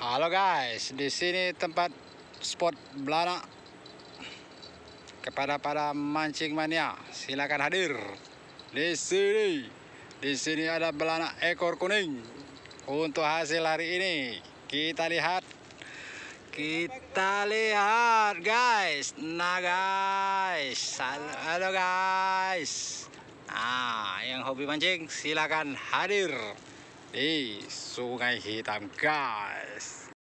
Halo guys, di sini tempat spot belana kepada para mancing mania. Silakan hadir di sini. Di sini ada belana ekor kuning. Untuk hasil hari ini kita lihat, kita lihat guys. Nah guys, halo guys. Nah, yang hobi mancing silakan hadir. 你输该去谈价。